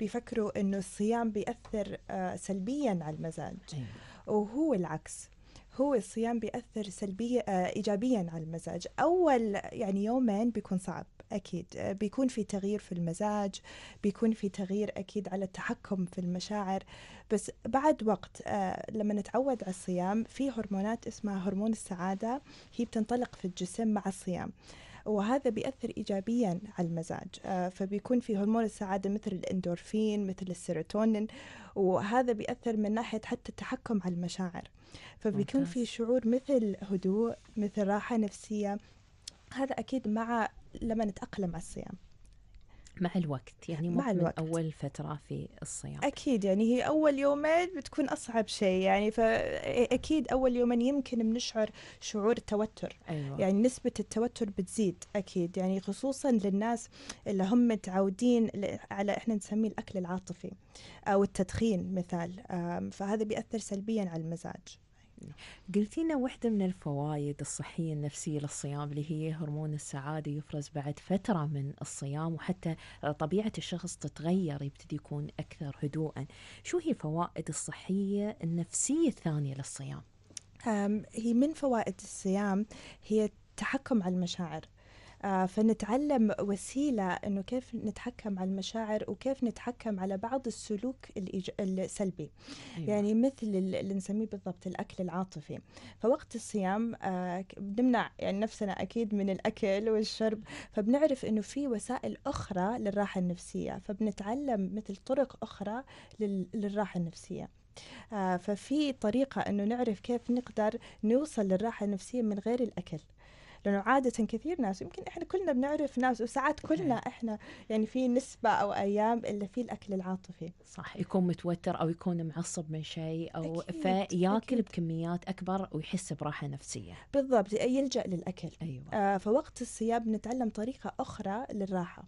بيفكروا انه الصيام بياثر سلبيا على المزاج إيه. وهو العكس هو الصيام بيأثر سلبيا آه، إيجابيا على المزاج أول يعني يومين بيكون صعب أكيد آه، بيكون في تغيير في المزاج بيكون في تغيير أكيد على التحكم في المشاعر بس بعد وقت آه، لما نتعود على الصيام في هرمونات اسمها هرمون السعادة هي بتنطلق في الجسم مع الصيام وهذا بيأثر إيجابيا على المزاج آه، فبيكون في هرمون السعادة مثل الإندورفين مثل السيروتونين وهذا بيأثر من ناحية حتى التحكم على المشاعر فبيكون في شعور مثل هدوء مثل راحة نفسية هذا أكيد مع لما نتأقلم على الصيام مع الوقت يعني مع الوقت. من أول فترة في الصيام أكيد يعني هي أول يومين بتكون أصعب شيء يعني فأكيد أول يومين يمكن بنشعر شعور التوتر أيوة. يعني نسبة التوتر بتزيد أكيد يعني خصوصا للناس اللي هم متعودين على إحنا نسميه الأكل العاطفي أو التدخين مثال فهذا بيأثر سلبيا على المزاج قلتي لنا واحدة من الفوائد الصحية النفسية للصيام اللي هي هرمون السعادة يفرز بعد فترة من الصيام وحتى طبيعة الشخص تتغير يبتدي يكون أكثر هدوءا شو هي الفوائد الصحية النفسية الثانية للصيام؟ هي من فوائد الصيام هي التحكم على المشاعر آه، فنتعلم وسيلة أنه كيف نتحكم على المشاعر وكيف نتحكم على بعض السلوك السلبي أيوة. يعني مثل اللي نسميه بالضبط الأكل العاطفي فوقت الصيام آه، بنمنع يعني نفسنا أكيد من الأكل والشرب فبنعرف أنه في وسائل أخرى للراحة النفسية فبنتعلم مثل طرق أخرى للراحة النفسية آه، ففي طريقة أنه نعرف كيف نقدر نوصل للراحة النفسية من غير الأكل لأنه عادة كثير ناس يمكن إحنا كلنا بنعرف ناس وساعات كلنا إيه. إحنا يعني في نسبة أو أيام اللي في الأكل العاطفي صح يكون متوتر أو يكون معصب من شيء أو أكيد. فياكل أكيد. بكميات أكبر ويحس براحة نفسية بالضبط يلجأ للأكل أيوة. آه فوقت الصيام نتعلم طريقة أخرى للراحة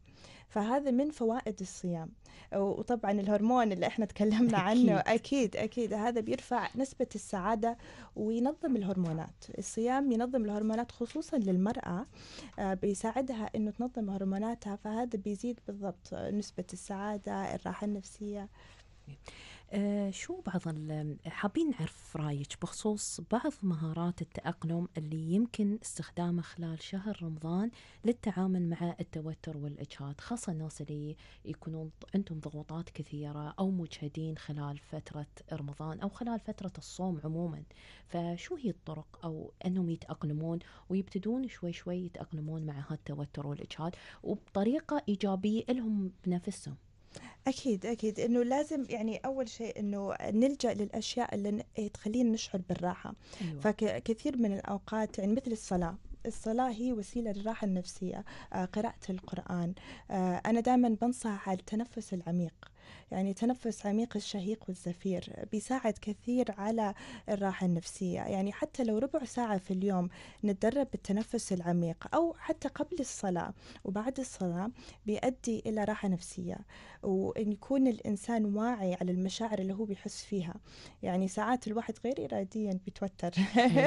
فهذا من فوائد الصيام وطبعا الهرمون اللي احنا تكلمنا عنه اكيد اكيد هذا بيرفع نسبة السعادة وينظم الهرمونات الصيام ينظم الهرمونات خصوصا للمرأة آه، بيساعدها انه تنظم هرموناتها فهذا بيزيد بالضبط نسبة السعادة الراحة النفسية آه شو بعض حابين نعرف رايك بخصوص بعض مهارات التأقلم اللي يمكن استخدامها خلال شهر رمضان للتعامل مع التوتر والإجهاد خاصة الناس اللي يكونون عندهم ضغوطات كثيرة أو مجهدين خلال فترة رمضان أو خلال فترة الصوم عموما فشو هي الطرق أو أنهم يتأقلمون ويبتدون شوي شوي يتأقلمون مع هالتوتر والإجهاد وبطريقة إيجابية لهم بنفسهم أكيد أكيد إنه لازم يعني أول شيء إنه نلجأ للأشياء اللي إيه، تخلينا نشعر بالراحة أيوة. فكثير من الأوقات يعني مثل الصلاة الصلاة هي وسيلة للراحة النفسية آه قراءة القرآن آه أنا دائما بنصح على التنفس العميق يعني تنفس عميق الشهيق والزفير بيساعد كثير على الراحة النفسية يعني حتى لو ربع ساعة في اليوم نتدرب بالتنفس العميق أو حتى قبل الصلاة وبعد الصلاة بيؤدي إلى راحة نفسية وإن يكون الإنسان واعي على المشاعر اللي هو بيحس فيها يعني ساعات الواحد غير إراديا بيتوتر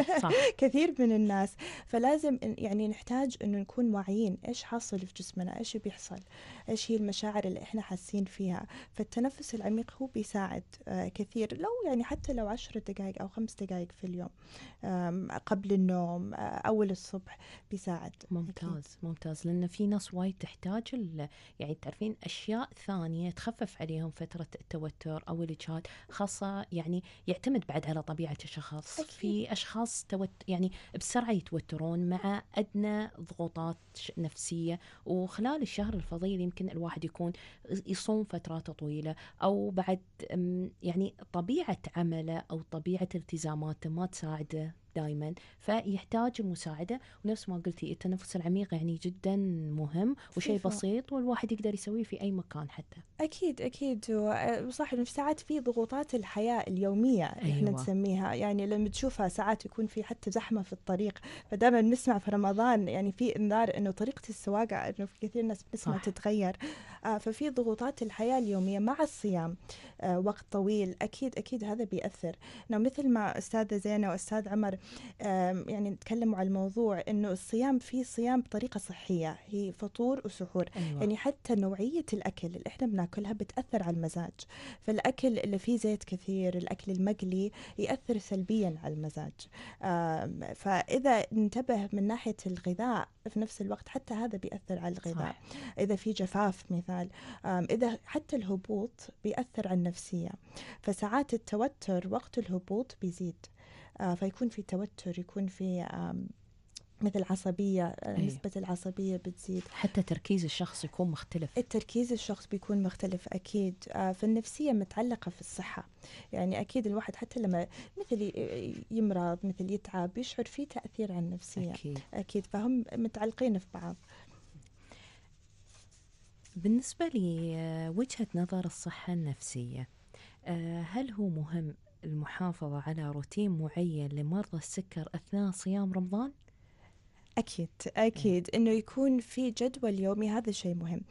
كثير من الناس فلازم يعني نحتاج إنه نكون واعيين إيش حاصل في جسمنا إيش بيحصل إيش هي المشاعر اللي إحنا حاسين فيها فالتنفس العميق هو بيساعد آه، كثير لو يعني حتى لو عشر دقائق أو خمس دقائق في اليوم قبل النوم آه، أول الصبح بيساعد ممتاز أكيد. ممتاز لأن في ناس وايد تحتاج يعني تعرفين أشياء ثانية تخفف عليهم فترة التوتر أو الإجهاد خاصة يعني يعتمد بعد على طبيعة الشخص أكيد. في أشخاص توت يعني بسرعة يتوترون مع أدنى ضغوطات نفسية وخلال الشهر الفضيل يمكن الواحد يكون يصوم فترات طويلة أو بعد يعني طبيعة عمله أو طبيعة التزاماته ما تساعده دائما فيحتاج المساعدة ونفس ما قلتي التنفس العميق يعني جدا مهم وشيء بسيط والواحد يقدر يسويه في اي مكان حتى اكيد اكيد وصح آه، انه ساعات في ضغوطات الحياه اليوميه أيوة. احنا نسميها يعني لما تشوفها ساعات يكون في حتى زحمه في الطريق فدائما نسمع في رمضان يعني في انذار انه طريقه السواقه انه في كثير ناس بنسمع تتغير آه ففي ضغوطات الحياه اليوميه مع الصيام آه وقت طويل اكيد اكيد هذا بياثر انه مثل ما استاذه زينه واستاذ عمر يعني تكلموا على الموضوع انه الصيام في صيام بطريقه صحيه هي فطور وسحور أيوة. يعني حتى نوعيه الاكل اللي احنا بناكلها بتاثر على المزاج فالاكل اللي فيه زيت كثير الاكل المقلي ياثر سلبيا على المزاج فاذا انتبه من ناحيه الغذاء في نفس الوقت حتى هذا بيأثر على الغذاء صح. إذا في جفاف مثال إذا حتى الهبوط بيأثر على النفسية فساعات التوتر وقت الهبوط بيزيد آه، فيكون في توتر يكون في مثل عصبية آه، أيوه. نسبة العصبية بتزيد حتى تركيز الشخص يكون مختلف التركيز الشخص بيكون مختلف أكيد آه، فالنفسية متعلقة في الصحة يعني أكيد الواحد حتى لما مثل يمرض مثل يتعب يشعر فيه تأثير على النفسية أكيد, أكيد فهم متعلقين في بعض بالنسبة لوجهة نظر الصحة النفسية هل هو مهم المحافظة على روتين معين لمرضى السكر أثناء صيام رمضان أكيد إيه. أكيد إنه يكون في جدول يومي هذا شيء مهم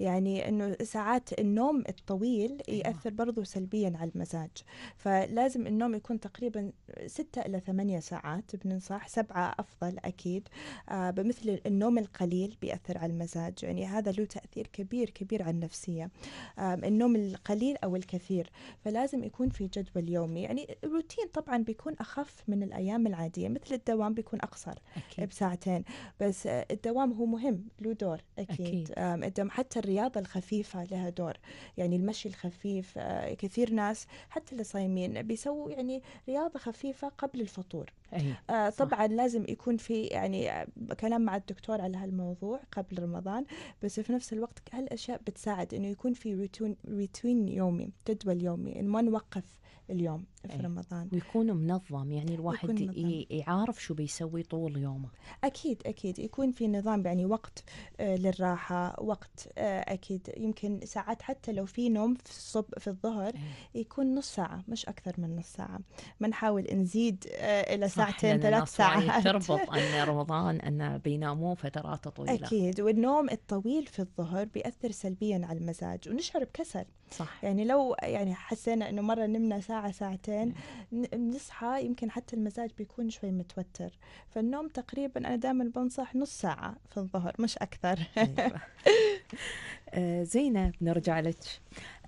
يعني إنه ساعات النوم الطويل إيه. يأثر برضو سلبيا على المزاج فلازم النوم يكون تقريبا ستة إلى ثمانية ساعات بننصح سبعة أفضل أكيد آه بمثل النوم القليل بيأثر على المزاج يعني هذا له تأثير كبير كبير على النفسية آه النوم القليل أو الكثير فلازم يكون في جدول يومي يعني الروتين طبعا بيكون أخف من الأيام العادية مثل الدوام بيكون أقصر أكيد. بساعتين مرتين بس آه، الدوام هو مهم له دور أكيد, أكيد. حتى الرياضة الخفيفة لها دور يعني المشي الخفيف آه، كثير ناس حتى اللي صايمين بيسووا يعني رياضة خفيفة قبل الفطور أيه. آه طبعا صح. لازم يكون في يعني آه، كلام مع الدكتور على هالموضوع قبل رمضان بس في نفس الوقت هالاشياء بتساعد انه يكون في روتين روتين يومي جدول يومي انه ما نوقف اليوم في أيه. رمضان ويكون منظم يعني الواحد منظم. يعرف شو بيسوي طول يومه اكيد اكيد يكون في نظام يعني وقت آه، للراحه وقت آه، اكيد يمكن ساعات حتى لو في نوم في الصب في الظهر أيه. يكون نص ساعه مش اكثر من نص ساعه ما نحاول نزيد آه، الى ساعتين ثلاث يعني ساعات تربط ان رمضان ان بيناموا فترات طويله اكيد والنوم الطويل في الظهر بياثر سلبيا على المزاج ونشعر بكسل صح يعني لو يعني حسينا انه مره نمنا ساعه ساعتين ساعتين بنصحى يمكن حتى المزاج بيكون شوي متوتر فالنوم تقريبا أنا دائما بنصح نص ساعة في الظهر مش أكثر أيوة. آه زينب نرجع لك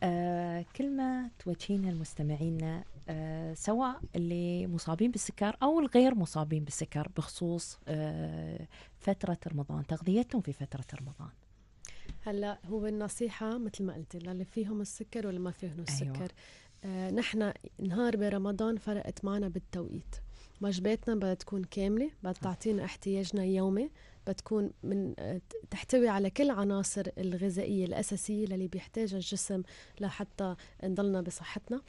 آه، كلمة توجهينها لمستمعينا آه، سواء اللي مصابين بالسكر أو الغير مصابين بالسكر بخصوص آه، فترة رمضان تغذيتهم في فترة رمضان هلا هو النصيحة مثل ما قلت للي فيهم السكر واللي ما فيهم أيوة. السكر أيوة. آه، نحن نهار برمضان فرقت معنا بالتوقيت وجباتنا بدها تكون كاملة بدها تعطينا احتياجنا يومي بتكون من آه، تحتوي على كل عناصر الغذائية الأساسية للي بيحتاجها الجسم لحتى نضلنا بصحتنا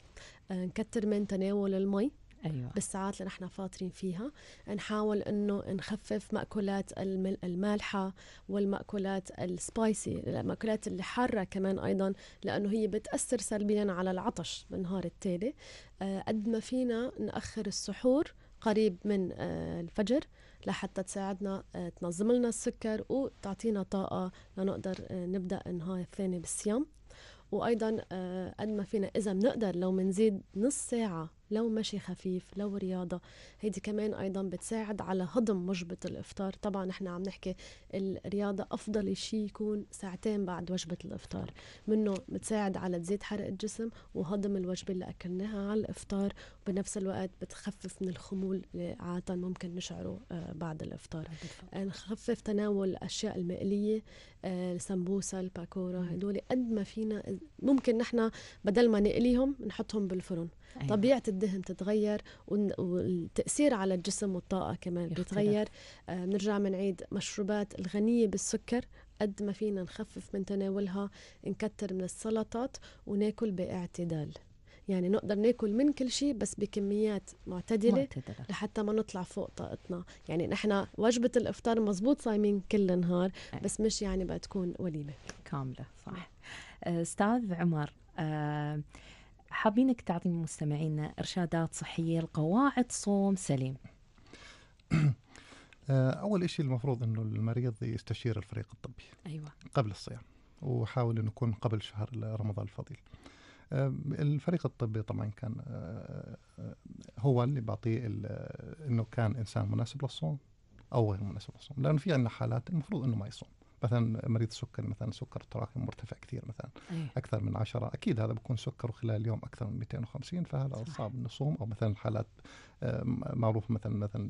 آه، نكتر من تناول المي أيوة. بالساعات اللي نحن فاطرين فيها نحاول انه نخفف مأكولات المالحة والمأكولات السبايسي المأكولات اللي حارة كمان ايضا لانه هي بتأثر سلبيا على العطش بالنهار التالي آه، قد ما فينا نأخر السحور قريب من آه، الفجر لحتى تساعدنا آه، تنظم لنا السكر وتعطينا طاقة لنقدر نبدأ النهار الثاني بالصيام وايضا قد ما فينا اذا بنقدر لو بنزيد نص ساعه لو مشي خفيف لو رياضة هيدي كمان أيضا بتساعد على هضم وجبة الإفطار طبعا نحن عم نحكي الرياضة أفضل شيء يكون ساعتين بعد وجبة الإفطار منه بتساعد على تزيد حرق الجسم وهضم الوجبة اللي أكلناها على الإفطار وبنفس الوقت بتخفف من الخمول اللي عادة ممكن نشعره آه، بعد الإفطار نخفف تناول الأشياء المقلية آه، السمبوسة الباكورة هدول قد ما فينا ممكن نحن بدل ما نقليهم نحطهم بالفرن أيوة. طبيعه الدهن تتغير والتاثير على الجسم والطاقه كمان يختلف. بيتغير آه، بنرجع آه بنعيد مشروبات الغنيه بالسكر قد ما فينا نخفف من تناولها نكتر من السلطات وناكل باعتدال يعني نقدر ناكل من كل شيء بس بكميات معتدله, معتدلة. لحتى ما نطلع فوق طاقتنا يعني نحن وجبه الافطار مزبوط صايمين كل النهار أيوة. بس مش يعني بقى تكون وليمه كامله صح آه، استاذ عمر أه حابينك تعطي مستمعينا ارشادات صحيه لقواعد صوم سليم آه، اول شيء المفروض انه المريض يستشير الفريق الطبي ايوه قبل الصيام وحاول انه يكون قبل شهر رمضان الفضيل آه، الفريق الطبي طبعا كان آه، هو اللي بعطيه انه كان انسان مناسب للصوم او غير مناسب للصوم لانه في عندنا حالات المفروض انه ما يصوم مثلا مريض سكري مثلا سكر تراكم مرتفع كثير مثلا أيه. اكثر من 10 اكيد هذا بيكون سكره خلال اليوم اكثر من 250 فهذا صعب نصوم او مثلا حالات آه، معروفه مثلا مثلا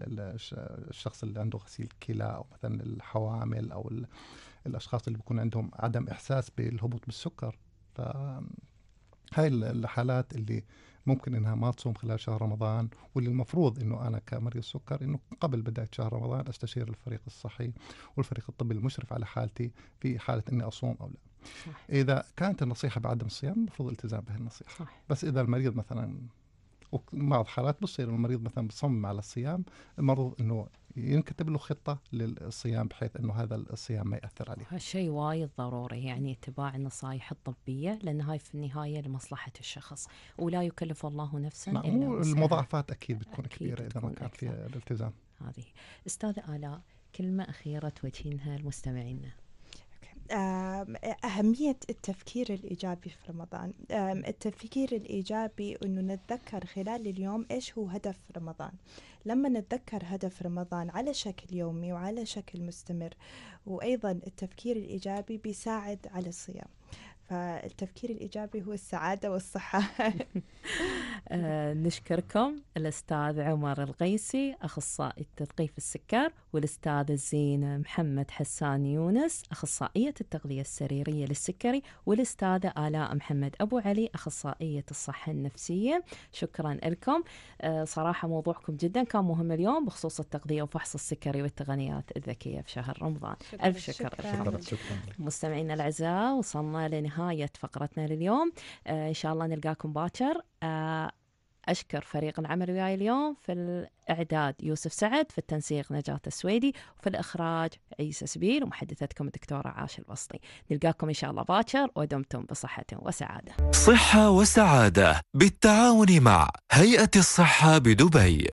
الشخص اللي عنده غسيل كلى او مثلا الحوامل او الاشخاص اللي بيكون عندهم عدم احساس بالهبوط بالسكر ف هاي الحالات اللي ممكن انها ما تصوم خلال شهر رمضان واللي المفروض انه انا كمريض سكر انه قبل بدايه شهر رمضان استشير الفريق الصحي والفريق الطبي المشرف على حالتي في حاله اني اصوم او لا. صح. اذا كانت النصيحه بعدم الصيام المفروض التزام بهالنصيحه. النصيحه صح. بس اذا المريض مثلا وبعض حالات بصير المريض مثلا بصمم على الصيام المرض انه ينكتب له خطه للصيام بحيث انه هذا الصيام ما ياثر عليه. هالشيء وايد ضروري يعني اتباع النصائح الطبيه لان هاي في النهايه لمصلحه الشخص ولا يكلف الله نفسا نعم الا المضاعفات اكيد بتكون أكيد كبيره بتكون اذا ما كان في الالتزام. هذه استاذ الاء كلمه اخيره توجهينها لمستمعينا. أهمية التفكير الإيجابي في رمضان التفكير الإيجابي أنه نتذكر خلال اليوم إيش هو هدف رمضان لما نتذكر هدف رمضان على شكل يومي وعلى شكل مستمر وأيضا التفكير الإيجابي بيساعد على الصيام فالتفكير الإيجابي هو السعادة والصحة آه، نشكركم الأستاذ عمر الغيسي أخصائي تثقيف السكر والأستاذة زينة محمد حسان يونس أخصائية التغذية السريرية للسكري والأستاذة آلاء محمد أبو علي أخصائية الصحة النفسية شكرا لكم آه، صراحة موضوعكم جدا كان مهم اليوم بخصوص التغذية وفحص السكري والتقنيات الذكية في شهر رمضان شكرا ألف شكر شكرا, شكرا. شكرا. مستمعينا الأعزاء وصلنا لنهاية نهاية فقرتنا لليوم آه، إن شاء الله نلقاكم باكر آه، أشكر فريق العمل وياي اليوم في الإعداد يوسف سعد في التنسيق نجاة السويدي وفي الإخراج عيسى سبيل ومحدثتكم الدكتورة عاش البسطي نلقاكم إن شاء الله باكر ودمتم بصحة وسعادة صحة وسعادة بالتعاون مع هيئة الصحة بدبي